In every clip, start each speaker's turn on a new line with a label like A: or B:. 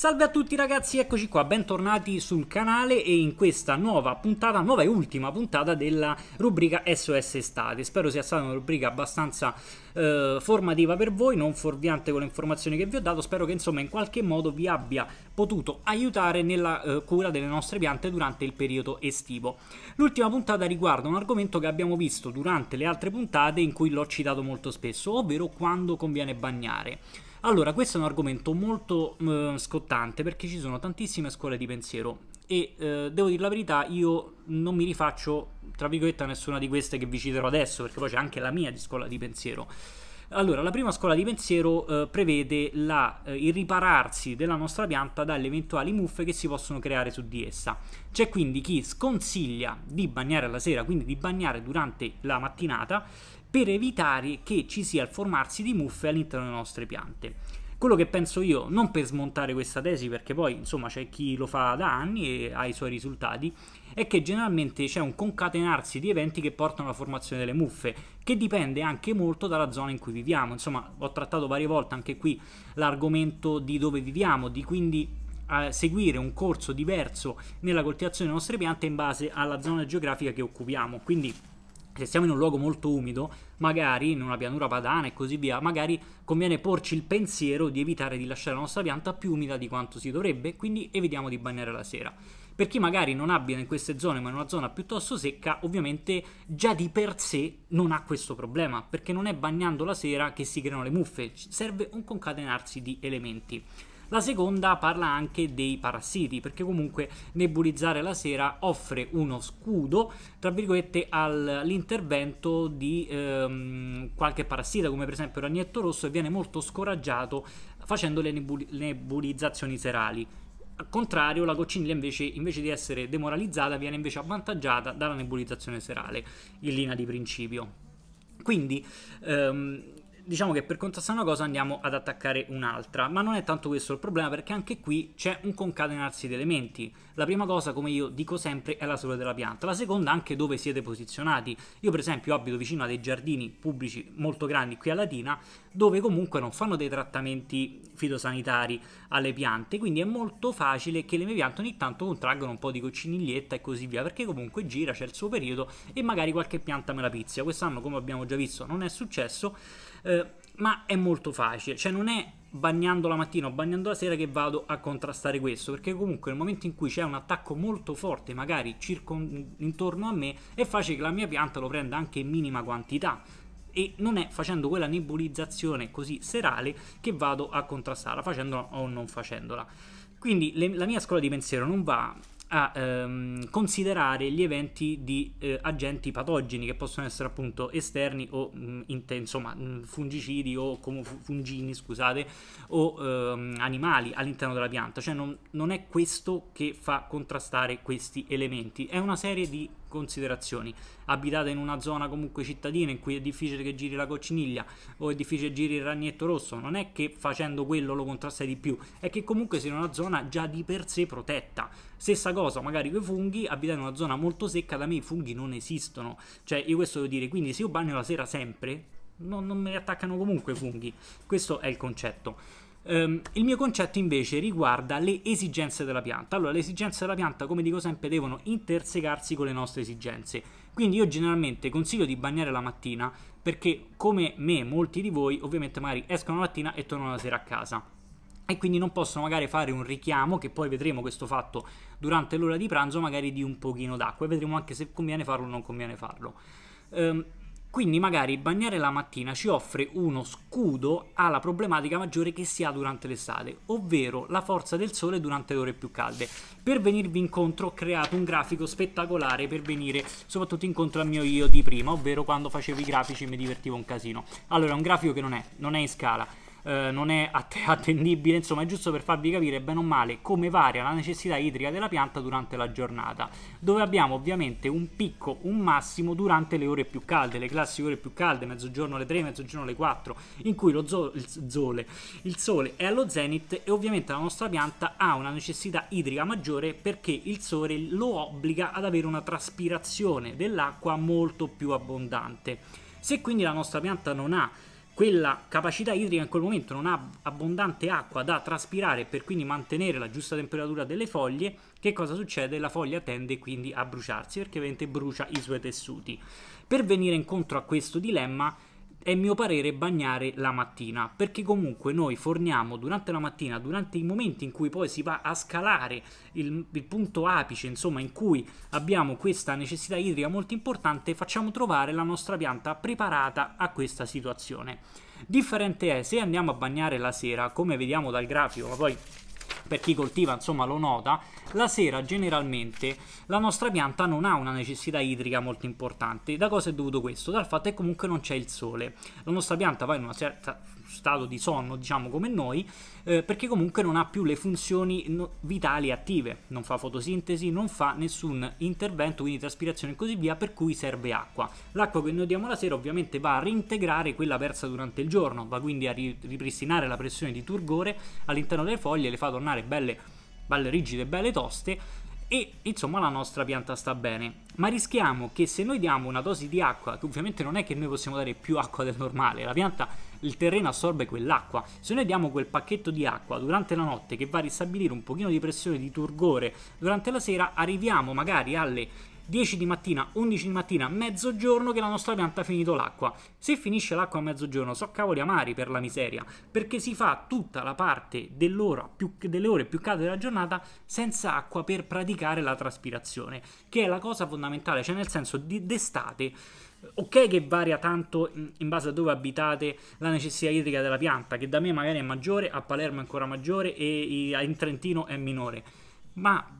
A: Salve a tutti ragazzi, eccoci qua, bentornati sul canale e in questa nuova puntata, nuova e ultima puntata della rubrica SOS Estate. Spero sia stata una rubrica abbastanza eh, formativa per voi, non fuorviante con le informazioni che vi ho dato, spero che insomma in qualche modo vi abbia potuto aiutare nella eh, cura delle nostre piante durante il periodo estivo. L'ultima puntata riguarda un argomento che abbiamo visto durante le altre puntate in cui l'ho citato molto spesso, ovvero quando conviene bagnare. Allora, questo è un argomento molto eh, scottante perché ci sono tantissime scuole di pensiero e eh, devo dire la verità, io non mi rifaccio, tra virgolette, a nessuna di queste che vi citerò adesso perché poi c'è anche la mia di scuola di pensiero. Allora, la prima scuola di pensiero eh, prevede la, eh, il ripararsi della nostra pianta dalle eventuali muffe che si possono creare su di essa. C'è quindi chi sconsiglia di bagnare alla sera, quindi di bagnare durante la mattinata, per evitare che ci sia il formarsi di muffe all'interno delle nostre piante. Quello che penso io, non per smontare questa tesi, perché poi insomma c'è chi lo fa da anni e ha i suoi risultati, è che generalmente c'è un concatenarsi di eventi che portano alla formazione delle muffe, che dipende anche molto dalla zona in cui viviamo. Insomma, ho trattato varie volte anche qui l'argomento di dove viviamo, di quindi eh, seguire un corso diverso nella coltivazione delle nostre piante in base alla zona geografica che occupiamo. Quindi se siamo in un luogo molto umido, magari in una pianura padana e così via, magari conviene porci il pensiero di evitare di lasciare la nostra pianta più umida di quanto si dovrebbe, quindi evitiamo di bagnare la sera. Per chi magari non abbia in queste zone ma in una zona piuttosto secca, ovviamente già di per sé non ha questo problema, perché non è bagnando la sera che si creano le muffe, serve un concatenarsi di elementi. La seconda parla anche dei parassiti, perché comunque nebulizzare la sera offre uno scudo, tra virgolette, all'intervento di ehm, qualche parassita, come per esempio il ragnetto rosso, e viene molto scoraggiato facendo le nebul- nebulizzazioni serali. Al contrario, la coccinilla invece, invece, di essere demoralizzata viene invece avvantaggiata dalla nebulizzazione serale, in linea di principio. Quindi ehm, diciamo che per contrastare una cosa andiamo ad attaccare un'altra, ma non è tanto questo il problema perché anche qui c'è un concatenarsi di elementi. La prima cosa, come io dico sempre, è la sola della pianta, la seconda anche dove siete posizionati. Io per esempio abito vicino a dei giardini pubblici molto grandi qui a Latina, dove comunque non fanno dei trattamenti fitosanitari alle piante, quindi è molto facile che le mie piante ogni tanto contraggano un po' di cocciniglietta e così via, perché comunque gira, c'è il suo periodo e magari qualche pianta me la pizza. Quest'anno, come abbiamo già visto, non è successo eh, ma è molto facile, cioè non è bagnando la mattina o bagnando la sera che vado a contrastare questo, perché comunque nel momento in cui c'è un attacco molto forte, magari circon- intorno a me, è facile che la mia pianta lo prenda anche in minima quantità. E non è facendo quella nebulizzazione così serale che vado a contrastarla, facendola o non facendola. Quindi le, la mia scuola di pensiero non va a ehm, considerare gli eventi di eh, agenti patogeni che possono essere appunto esterni o mh, mm, te, insomma mh, mm, fungicidi o come fungini scusate o ehm, animali all'interno della pianta cioè non, non, è questo che fa contrastare questi elementi è una serie di considerazioni. Abitate in una zona comunque cittadina in cui è difficile che giri la cocciniglia o è difficile giri il ragnetto rosso, non è che facendo quello lo contrasti di più, è che comunque sei in una zona già di per sé protetta. Stessa cosa, magari con i funghi, abitate in una zona molto secca, da me i funghi non esistono. Cioè, io questo devo dire, quindi se io bagno la sera sempre, non, non mi attaccano comunque i funghi. Questo è il concetto. Um, il mio concetto invece riguarda le esigenze della pianta. Allora, le esigenze della pianta, come dico sempre, devono intersecarsi con le nostre esigenze. Quindi io generalmente consiglio di bagnare la mattina perché come me molti di voi ovviamente magari escono la mattina e tornano la sera a casa e quindi non possono magari fare un richiamo che poi vedremo questo fatto durante l'ora di pranzo magari di un pochino d'acqua e vedremo anche se conviene farlo o non conviene farlo. Um, quindi magari il bagnare la mattina ci offre uno scudo alla problematica maggiore che si ha durante l'estate, ovvero la forza del sole durante le ore più calde. Per venirvi incontro ho creato un grafico spettacolare per venire soprattutto incontro al mio io di prima, ovvero quando facevo i grafici e mi divertivo un casino. Allora, è un grafico che non è, non è in scala eh, non è att- attendibile, insomma è giusto per farvi capire bene o male come varia la necessità idrica della pianta durante la giornata, dove abbiamo ovviamente un picco, un massimo durante le ore più calde, le classiche ore più calde, mezzogiorno alle 3, mezzogiorno alle 4, in cui lo zo- il, sole, il sole è allo zenit e ovviamente la nostra pianta ha una necessità idrica maggiore perché il sole lo obbliga ad avere una traspirazione dell'acqua molto più abbondante. Se quindi la nostra pianta non ha quella capacità idrica in quel momento non ha abbondante acqua da traspirare e per quindi mantenere la giusta temperatura delle foglie, che cosa succede? La foglia tende quindi a bruciarsi perché ovviamente brucia i suoi tessuti. Per venire incontro a questo dilemma è mio parere bagnare la mattina, perché comunque noi forniamo durante la mattina, durante i momenti in cui poi si va a scalare il, il punto apice, insomma, in cui abbiamo questa necessità idrica molto importante, facciamo trovare la nostra pianta preparata a questa situazione. Differente è se andiamo a bagnare la sera, come vediamo dal grafico, ma poi per chi coltiva insomma lo nota, la sera generalmente la nostra pianta non ha una necessità idrica molto importante. Da cosa è dovuto questo? Dal fatto che comunque non c'è il sole. La nostra pianta va in una certa stato di sonno, diciamo come noi, eh, perché comunque non ha più le funzioni no- vitali attive, non fa fotosintesi, non fa nessun intervento, quindi traspirazione e così via, per cui serve acqua. L'acqua che noi diamo la sera ovviamente va a reintegrare quella persa durante il giorno, va quindi a ri- ripristinare la pressione di turgore all'interno delle foglie, le fa tornare belle, belle rigide, belle toste, e insomma la nostra pianta sta bene. Ma rischiamo che se noi diamo una dose di acqua, che ovviamente non è che noi possiamo dare più acqua del normale, la pianta il terreno assorbe quell'acqua. Se noi diamo quel pacchetto di acqua durante la notte che va a ristabilire un pochino di pressione di turgore durante la sera, arriviamo magari alle 10 di mattina, 11 di mattina, mezzogiorno che la nostra pianta ha finito l'acqua. Se finisce l'acqua a mezzogiorno, so cavoli amari per la miseria, perché si fa tutta la parte più, delle ore più calde della giornata senza acqua per praticare la traspirazione, che è la cosa fondamentale, cioè nel senso di, d'estate. Ok che varia tanto in base a dove abitate la necessità idrica della pianta, che da me magari è maggiore, a Palermo è ancora maggiore e in Trentino è minore, ma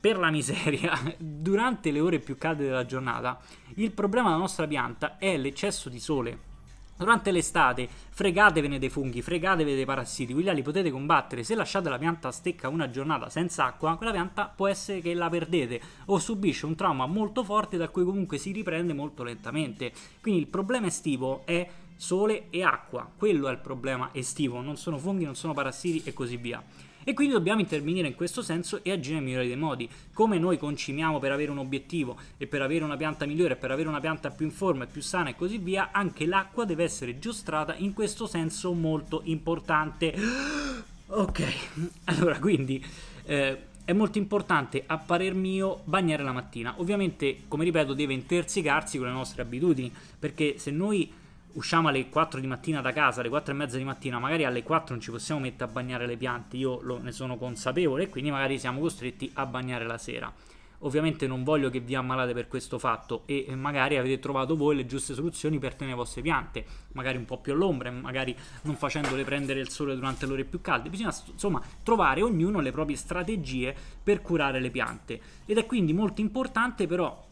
A: per la miseria, durante le ore più calde della giornata, il problema della nostra pianta è l'eccesso di sole. Durante l'estate fregatevene dei funghi, fregatevene dei parassiti, quelli li potete combattere. Se lasciate la pianta a stecca una giornata senza acqua, quella pianta può essere che la perdete o subisce un trauma molto forte da cui comunque si riprende molto lentamente. Quindi il problema estivo è sole e acqua, quello è il problema estivo, non sono funghi, non sono parassiti e così via e quindi dobbiamo intervenire in questo senso e agire nel migliore dei modi. Come noi concimiamo per avere un obiettivo e per avere una pianta migliore, per avere una pianta più in forma e più sana e così via, anche l'acqua deve essere giostrata in questo senso molto importante. Ok, allora quindi... Eh, è molto importante, a parer mio, bagnare la mattina. Ovviamente, come ripeto, deve intersecarsi con le nostre abitudini, perché se noi usciamo alle 4 di mattina da casa, alle 4 e mezza di mattina, magari alle 4 non ci possiamo mettere a bagnare le piante, io lo, ne sono consapevole quindi magari siamo costretti a bagnare la sera. Ovviamente non voglio che vi ammalate per questo fatto e magari avete trovato voi le giuste soluzioni per tenere le vostre piante, magari un po' più all'ombra, magari non facendole prendere il sole durante le ore più calde. Bisogna insomma trovare ognuno le proprie strategie per curare le piante ed è quindi molto importante però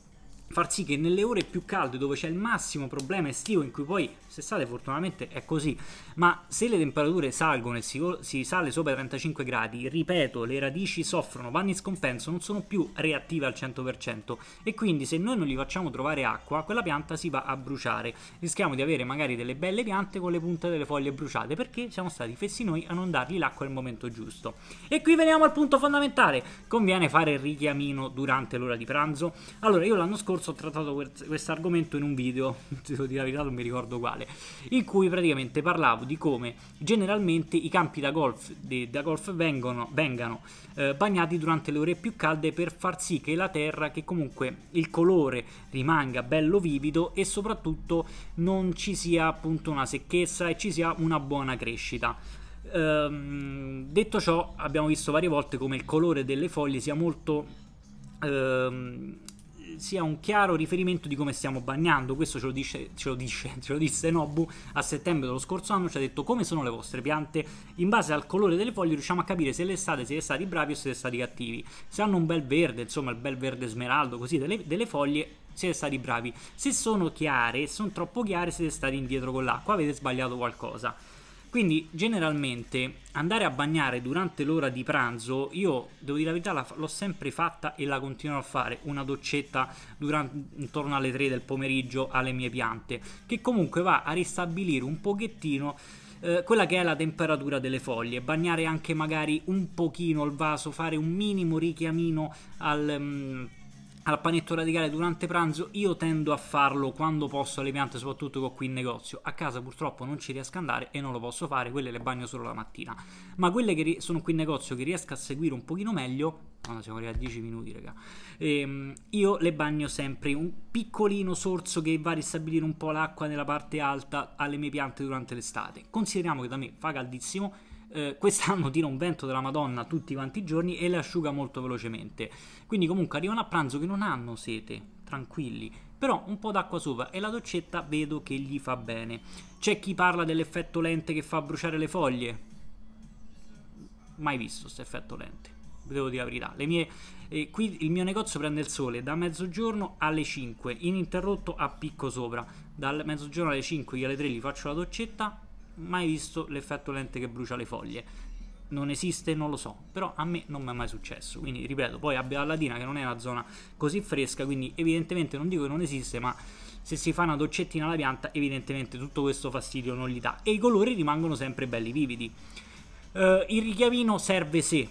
A: far sì che nelle ore più calde dove c'è il massimo problema estivo in cui poi se quest'estate fortunatamente è così ma se le temperature salgono e si, si, sale sopra i 35 gradi ripeto le radici soffrono vanno in scompenso non sono più reattive al 100% e quindi se noi non gli facciamo trovare acqua quella pianta si va a bruciare rischiamo di avere magari delle belle piante con le punte delle foglie bruciate perché siamo stati fessi noi a non dargli l'acqua al momento giusto e qui veniamo al punto fondamentale conviene fare il richiamino durante l'ora di pranzo allora io l'anno scorso scorso ho trattato questo argomento in un video, devo dire la verità non mi ricordo quale, in cui praticamente parlavo di come generalmente i campi da golf, de, da golf vengono, vengano eh, bagnati durante le ore più calde per far sì che la terra, che comunque il colore rimanga bello vivido e soprattutto non ci sia appunto una secchezza e ci sia una buona crescita. Ehm, detto ciò, abbiamo visto varie volte come il colore delle foglie sia molto Ehm, sia un chiaro riferimento di come stiamo bagnando. Questo ce lo, dice, ce lo, dice, ce lo disse Nobu a settembre dello scorso anno, ci ha detto come sono le vostre piante. In base al colore delle foglie riusciamo a capire se l'estate siete stati bravi o siete stati cattivi. Se hanno un bel verde, insomma il bel verde smeraldo, così delle, delle foglie siete stati bravi. Se sono chiare, se sono troppo chiare, siete stati indietro con l'acqua, avete sbagliato qualcosa. Quindi generalmente andare a bagnare durante l'ora di pranzo, io devo dire la verità, l'ho sempre fatta e la continuo a fare, una doccetta durante, intorno alle 3 del pomeriggio alle mie piante, che comunque va a ristabilire un pochettino eh, quella che è la temperatura delle foglie, bagnare anche magari un pochino il vaso, fare un minimo richiamino al... Um, al panetto radicale durante pranzo io tendo a farlo quando posso alle piante soprattutto che ho qui in negozio a casa purtroppo non ci riesco ad andare e non lo posso fare quelle le bagno solo la mattina ma quelle che sono qui in negozio che riesco a seguire un pochino meglio quando siamo arrivati a 10 minuti raga ehm, io le bagno sempre un piccolino sorso che va a ristabilire un po' l'acqua nella parte alta alle mie piante durante l'estate consideriamo che da me fa caldissimo eh, quest'anno tira un vento della Madonna tutti quanti i giorni e le asciuga molto velocemente. Quindi comunque arrivano a pranzo che non hanno sete, tranquilli, però un po' d'acqua sopra e la doccetta vedo che gli fa bene. C'è chi parla dell'effetto lente che fa bruciare le foglie. Mai visto questo effetto lente. Devo dire la verità. Mie, eh, qui il mio negozio prende il sole da mezzogiorno alle 5, ininterrotto a picco sopra. Dal mezzogiorno alle 5 io alle 3 gli faccio la doccetta, mai visto l'effetto lente che brucia le foglie. Non esiste, non lo so, però a me non mi è mai successo. Quindi ripeto, poi abbia Latina che non è una zona così fresca, quindi evidentemente non dico che non esiste, ma se si fa una doccettina alla pianta, evidentemente tutto questo fastidio non gli dà e i colori rimangono sempre belli vividi. Uh, il richiavino serve se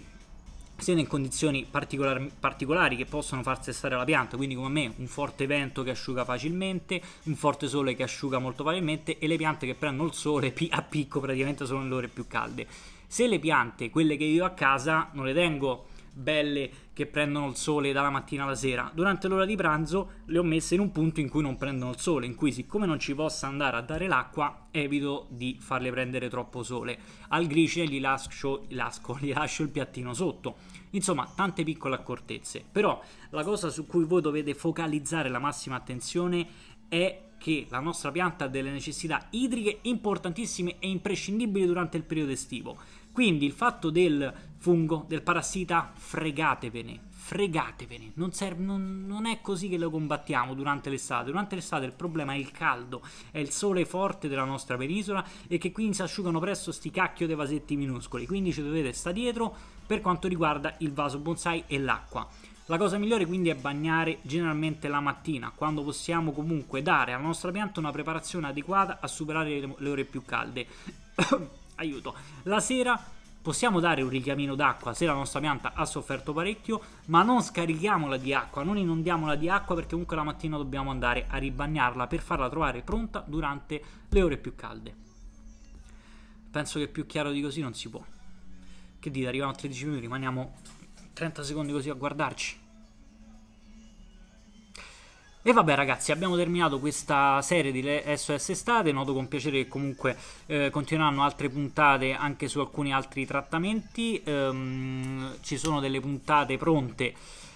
A: siano in condizioni particolari, particolari che possono far stare la pianta, quindi come me un forte vento che asciuga facilmente, un forte sole che asciuga molto facilmente e le piante che prendono il sole a picco praticamente sono le ore più calde. Se le piante, quelle che io ho a casa, non le tengo belle che prendono il sole dalla mattina alla sera. Durante l'ora di pranzo le ho messe in un punto in cui non prendono il sole, in cui siccome non ci possa andare a dare l'acqua, evito di farle prendere troppo sole. Al grice gli lascio, lasco, gli lascio il piattino sotto. Insomma, tante piccole accortezze. Però la cosa su cui voi dovete focalizzare la massima attenzione è che la nostra pianta ha delle necessità idriche importantissime e imprescindibili durante il periodo estivo. Quindi il fatto del fungo, del parassita, fregatevene, fregatevene, non, serve, non, non, è così che lo combattiamo durante l'estate, durante l'estate il problema è il caldo, è il sole forte della nostra penisola e che quindi si asciugano presto sti cacchio dei vasetti minuscoli, quindi ci dovete stare dietro per quanto riguarda il vaso bonsai e l'acqua. La cosa migliore quindi è bagnare generalmente la mattina, quando possiamo comunque dare alla nostra pianta una preparazione adeguata a superare le ore più calde. Aiuto. La sera Possiamo dare un richiamino d'acqua se la nostra pianta ha sofferto parecchio, ma non scarichiamola di acqua, non inondiamola di acqua perché comunque la mattina dobbiamo andare a ribagnarla per farla trovare pronta durante le ore più calde. Penso che più chiaro di così non si può. Che dite, arriviamo a 13 minuti, rimaniamo 30 secondi così a guardarci. E vabbè ragazzi, abbiamo terminato questa serie di SOS Estate, noto con piacere che comunque eh, continueranno altre puntate anche su alcuni altri trattamenti, ehm, ci sono delle puntate pronte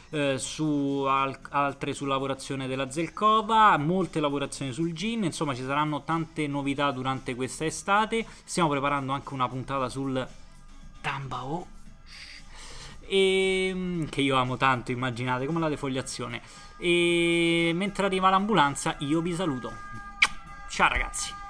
A: eh, su al altre sulla lavorazione della Zelkova, molte lavorazioni sul gin, insomma ci saranno tante novità durante questa estate, stiamo preparando anche una puntata sul Tambao e, ehm, che io amo tanto, immaginate, come la defogliazione. E ehm, mentre arriva l'ambulanza io vi saluto. Ciao ragazzi!